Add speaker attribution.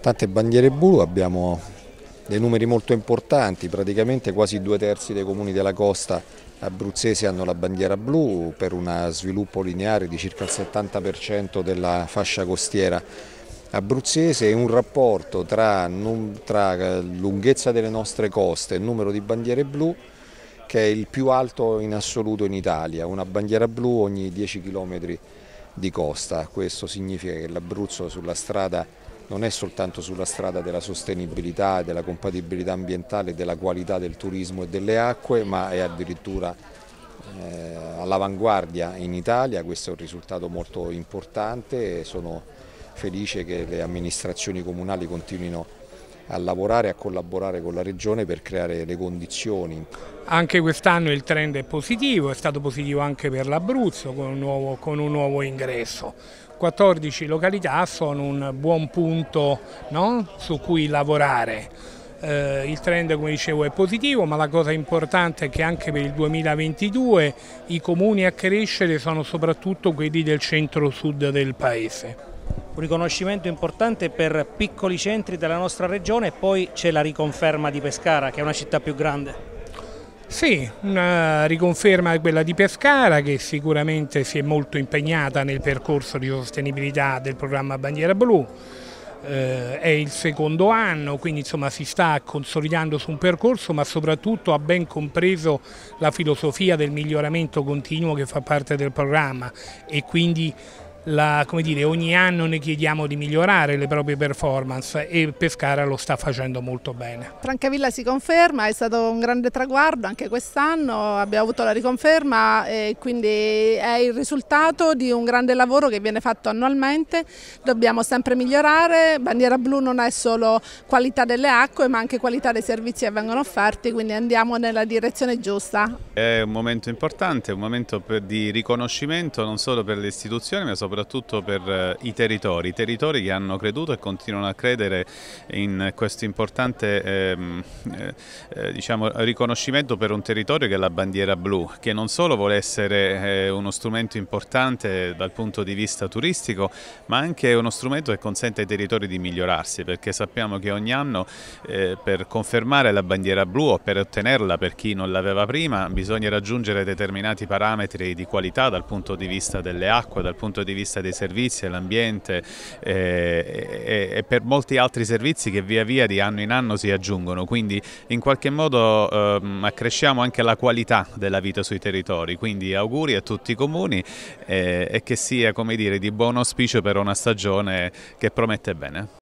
Speaker 1: Tante bandiere blu, abbiamo dei numeri molto importanti, praticamente quasi due terzi dei comuni della costa abruzzese hanno la bandiera blu per uno sviluppo lineare di circa il 70% della fascia costiera abruzzese e un rapporto tra, tra eh, lunghezza delle nostre coste e numero di bandiere blu che è il più alto in assoluto in Italia, una bandiera blu ogni 10 km di costa, questo significa che l'Abruzzo sulla strada non è soltanto sulla strada della sostenibilità, della compatibilità ambientale, della qualità del turismo e delle acque, ma è addirittura eh, all'avanguardia in Italia, questo è un risultato molto importante e sono felice che le amministrazioni comunali continuino a lavorare e a collaborare con la Regione per creare le condizioni.
Speaker 2: Anche quest'anno il trend è positivo, è stato positivo anche per l'Abruzzo con, con un nuovo ingresso. 14 località sono un buon punto no? su cui lavorare. Eh, il trend come dicevo è positivo ma la cosa importante è che anche per il 2022 i comuni a crescere sono soprattutto quelli del centro-sud del paese un riconoscimento importante per piccoli centri della nostra regione e poi c'è la riconferma di Pescara che è una città più grande. Sì, una riconferma è quella di Pescara che sicuramente si è molto impegnata nel percorso di sostenibilità del programma Bandiera Blu, eh, è il secondo anno, quindi insomma, si sta consolidando su un percorso ma soprattutto ha ben compreso la filosofia del miglioramento continuo che fa parte del programma e quindi la, dire, ogni anno ne chiediamo di migliorare le proprie performance e Pescara lo sta facendo molto bene.
Speaker 3: Francavilla si conferma, è stato un grande traguardo anche quest'anno, abbiamo avuto la riconferma e quindi è il risultato di un grande lavoro che viene fatto annualmente, dobbiamo sempre migliorare, Bandiera Blu non è solo qualità delle acque ma anche qualità dei servizi che vengono offerti, quindi andiamo nella direzione giusta.
Speaker 4: È un momento importante, un momento di riconoscimento non solo per le istituzioni ma soprattutto soprattutto per eh, i territori, i territori che hanno creduto e continuano a credere in questo importante ehm, eh, eh, diciamo, riconoscimento per un territorio che è la bandiera blu, che non solo vuole essere eh, uno strumento importante dal punto di vista turistico, ma anche uno strumento che consente ai territori di migliorarsi, perché sappiamo che ogni anno eh, per confermare la bandiera blu o per ottenerla per chi non l'aveva prima bisogna raggiungere determinati parametri di qualità dal punto di vista delle acque, dal punto di vista vista dei servizi, dell'ambiente eh, e, e, per molti altri servizi che via via di anno in anno si aggiungono, quindi in qualche modo eh, accresciamo anche la qualità della vita sui territori, quindi auguri a tutti i comuni eh, e che sia come dire, di buon auspicio per una stagione che promette bene.